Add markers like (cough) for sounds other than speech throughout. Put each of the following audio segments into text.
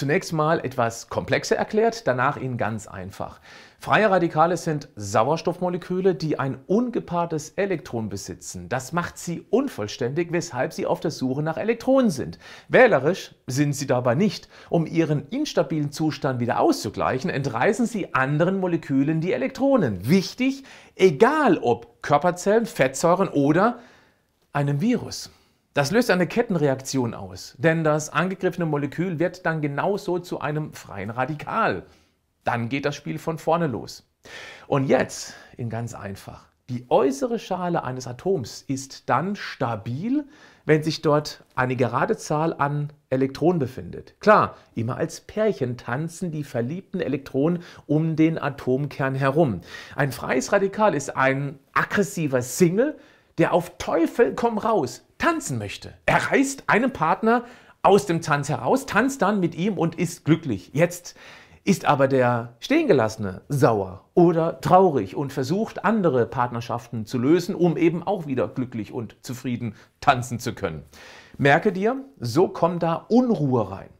Zunächst mal etwas komplexer erklärt, danach Ihnen ganz einfach. Freie Radikale sind Sauerstoffmoleküle, die ein ungepaartes Elektron besitzen. Das macht sie unvollständig, weshalb sie auf der Suche nach Elektronen sind. Wählerisch sind sie dabei nicht. Um ihren instabilen Zustand wieder auszugleichen, entreißen sie anderen Molekülen die Elektronen. Wichtig, egal ob Körperzellen, Fettsäuren oder einem Virus. Das löst eine Kettenreaktion aus, denn das angegriffene Molekül wird dann genauso zu einem freien Radikal. Dann geht das Spiel von vorne los. Und jetzt, in ganz einfach, die äußere Schale eines Atoms ist dann stabil, wenn sich dort eine gerade Zahl an Elektronen befindet. Klar, immer als Pärchen tanzen die verliebten Elektronen um den Atomkern herum. Ein freies Radikal ist ein aggressiver Single, der auf Teufel komm raus tanzen möchte. Er reißt einen Partner aus dem Tanz heraus, tanzt dann mit ihm und ist glücklich. Jetzt ist aber der Stehengelassene sauer oder traurig und versucht, andere Partnerschaften zu lösen, um eben auch wieder glücklich und zufrieden tanzen zu können. Merke dir, so kommt da Unruhe rein.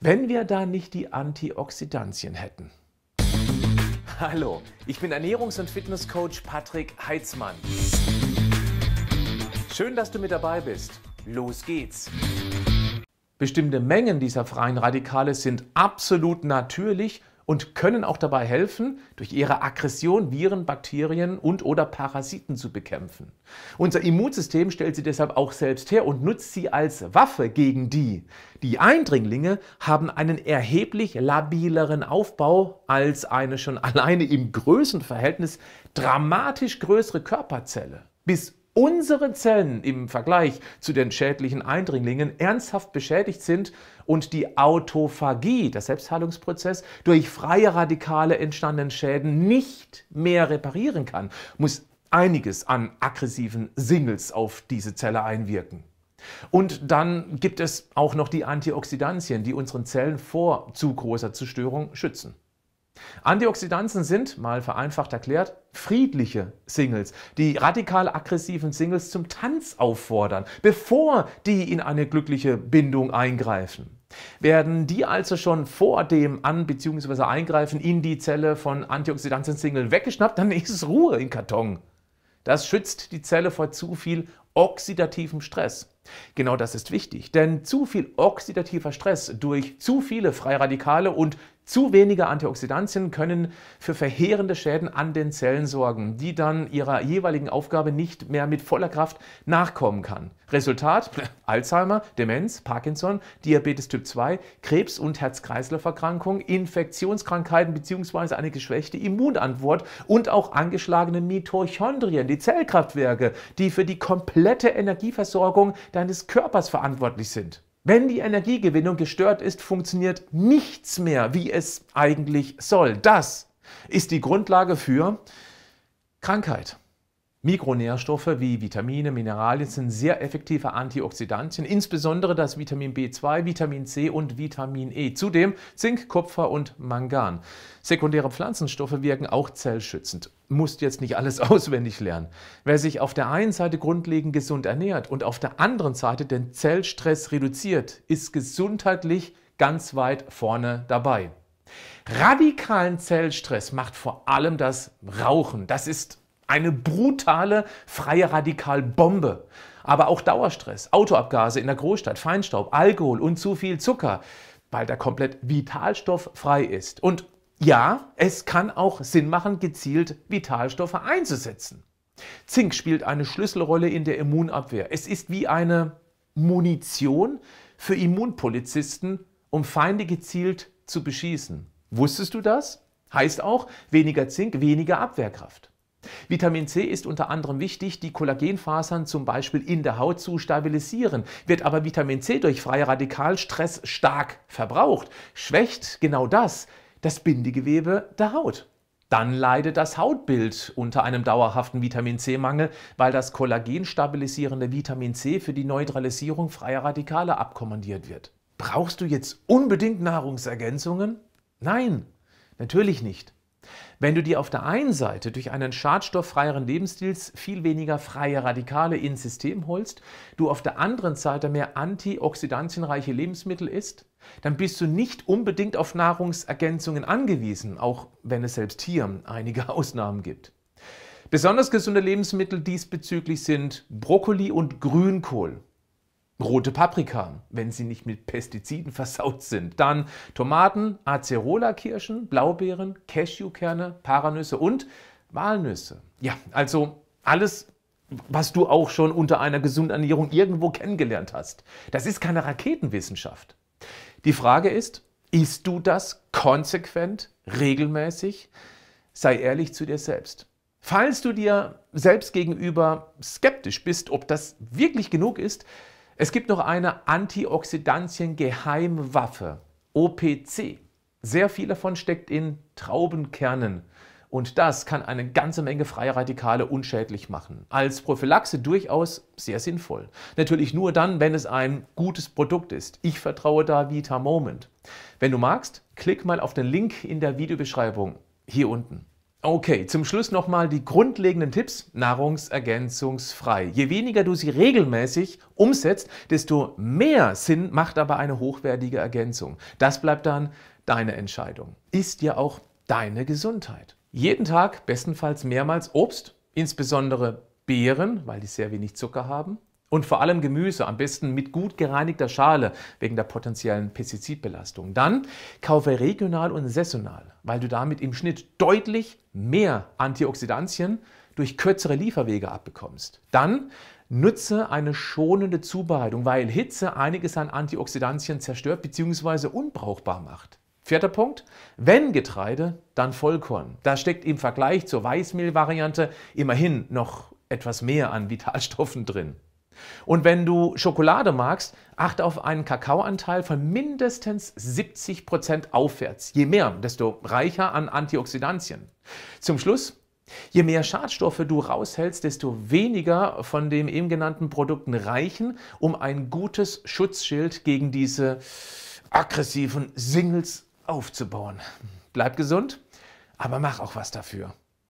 Wenn wir da nicht die Antioxidantien hätten. Hallo, ich bin Ernährungs- und Fitnesscoach Patrick Heitzmann. Schön, dass du mit dabei bist. Los geht's! Bestimmte Mengen dieser freien Radikale sind absolut natürlich und können auch dabei helfen, durch ihre Aggression Viren, Bakterien und oder Parasiten zu bekämpfen. Unser Immunsystem stellt sie deshalb auch selbst her und nutzt sie als Waffe gegen die. Die Eindringlinge haben einen erheblich labileren Aufbau als eine schon alleine im Größenverhältnis dramatisch größere Körperzelle. Bis unsere Zellen im Vergleich zu den schädlichen Eindringlingen ernsthaft beschädigt sind und die Autophagie, der Selbstheilungsprozess, durch freie Radikale entstandenen Schäden nicht mehr reparieren kann, muss einiges an aggressiven Singles auf diese Zelle einwirken. Und dann gibt es auch noch die Antioxidantien, die unseren Zellen vor zu großer Zerstörung schützen. Antioxidantien sind, mal vereinfacht erklärt, friedliche Singles, die radikal aggressiven Singles zum Tanz auffordern, bevor die in eine glückliche Bindung eingreifen. Werden die also schon vor dem An- bzw. Eingreifen in die Zelle von Antioxidantien-Single weggeschnappt, dann ist es Ruhe im Karton. Das schützt die Zelle vor zu viel oxidativem Stress. Genau das ist wichtig, denn zu viel oxidativer Stress durch zu viele Freiradikale und zu wenige Antioxidantien können für verheerende Schäden an den Zellen sorgen, die dann ihrer jeweiligen Aufgabe nicht mehr mit voller Kraft nachkommen kann. Resultat: Alzheimer, Demenz, Parkinson, Diabetes Typ 2, Krebs und Herz-Kreislauf-Erkrankung, Infektionskrankheiten bzw. eine geschwächte Immunantwort und auch angeschlagene Mitochondrien, die Zellkraftwerke, die für die komplette Energieversorgung deines Körpers verantwortlich sind. Wenn die Energiegewinnung gestört ist, funktioniert nichts mehr, wie es eigentlich soll. Das ist die Grundlage für Krankheit. Mikronährstoffe wie Vitamine, Mineralien sind sehr effektive Antioxidantien, insbesondere das Vitamin B2, Vitamin C und Vitamin E. Zudem Zink, Kupfer und Mangan. Sekundäre Pflanzenstoffe wirken auch zellschützend musst jetzt nicht alles (laughs) auswendig lernen. Wer sich auf der einen Seite grundlegend gesund ernährt und auf der anderen Seite den Zellstress reduziert, ist gesundheitlich ganz weit vorne dabei. Radikalen Zellstress macht vor allem das Rauchen. Das ist eine brutale freie Radikalbombe. Aber auch Dauerstress, Autoabgase in der Großstadt, Feinstaub, Alkohol und zu viel Zucker, weil der komplett vitalstofffrei ist. Und ja, es kann auch Sinn machen, gezielt Vitalstoffe einzusetzen. Zink spielt eine Schlüsselrolle in der Immunabwehr. Es ist wie eine Munition für Immunpolizisten, um Feinde gezielt zu beschießen. Wusstest du das? Heißt auch weniger Zink, weniger Abwehrkraft. Vitamin C ist unter anderem wichtig, die Kollagenfasern zum Beispiel in der Haut zu stabilisieren. Wird aber Vitamin C durch freie Radikalstress stark verbraucht, schwächt genau das das Bindegewebe der Haut. Dann leidet das Hautbild unter einem dauerhaften Vitamin C-Mangel, weil das kollagenstabilisierende Vitamin C für die Neutralisierung freier Radikale abkommandiert wird. Brauchst du jetzt unbedingt Nahrungsergänzungen? Nein, natürlich nicht. Wenn du dir auf der einen Seite durch einen schadstofffreieren Lebensstil viel weniger freie Radikale ins System holst, du auf der anderen Seite mehr antioxidantienreiche Lebensmittel isst, dann bist du nicht unbedingt auf Nahrungsergänzungen angewiesen, auch wenn es selbst hier einige (laughs) Ausnahmen gibt. Besonders gesunde Lebensmittel diesbezüglich sind Brokkoli und Grünkohl. Rote Paprika, wenn sie nicht mit Pestiziden (laughs) versaut sind. Dann Tomaten, Acerola-Kirschen, Blaubeeren, Cashewkerne, Paranüsse und Walnüsse. Ja, also alles, was du auch schon unter einer gesunden Ernährung irgendwo kennengelernt hast. Das ist keine Raketenwissenschaft. Die Frage ist, isst du das konsequent, regelmäßig? Sei ehrlich zu dir selbst. Falls du dir selbst gegenüber skeptisch bist, ob das wirklich genug ist, es gibt noch eine Antioxidantien-Geheimwaffe, OPC. Sehr viel davon steckt in Traubenkernen. Und das kann eine ganze Menge freie Radikale unschädlich machen. Als Prophylaxe durchaus sehr sinnvoll. Natürlich nur dann, wenn es ein gutes Produkt ist. Ich vertraue da Vita Moment. Wenn du magst, klick mal auf den Link in der Videobeschreibung hier unten. Okay, zum Schluss nochmal die grundlegenden Tipps. Nahrungsergänzungsfrei. Je weniger du sie regelmäßig umsetzt, desto mehr Sinn macht aber eine hochwertige Ergänzung. Das bleibt dann deine Entscheidung. Ist ja auch deine Gesundheit. Jeden Tag bestenfalls mehrmals Obst, insbesondere Beeren, weil die sehr wenig Zucker haben, und vor allem Gemüse, am besten mit gut gereinigter Schale wegen der potenziellen Pestizidbelastung. Dann kaufe regional und saisonal, weil du damit im Schnitt deutlich mehr Antioxidantien durch kürzere Lieferwege abbekommst. Dann nutze eine schonende Zubereitung, weil Hitze einiges an Antioxidantien zerstört bzw. unbrauchbar macht. Vierter Punkt, wenn Getreide, dann Vollkorn. Da steckt im Vergleich zur Weißmehlvariante immerhin noch etwas mehr an Vitalstoffen drin. Und wenn du Schokolade magst, achte auf einen Kakaoanteil von mindestens 70% Prozent aufwärts. Je mehr, desto reicher an Antioxidantien. Zum Schluss, je mehr Schadstoffe du raushältst, desto weniger von den eben genannten Produkten reichen, um ein gutes Schutzschild gegen diese aggressiven Singles aufzubauen. Bleib gesund, aber mach auch was dafür.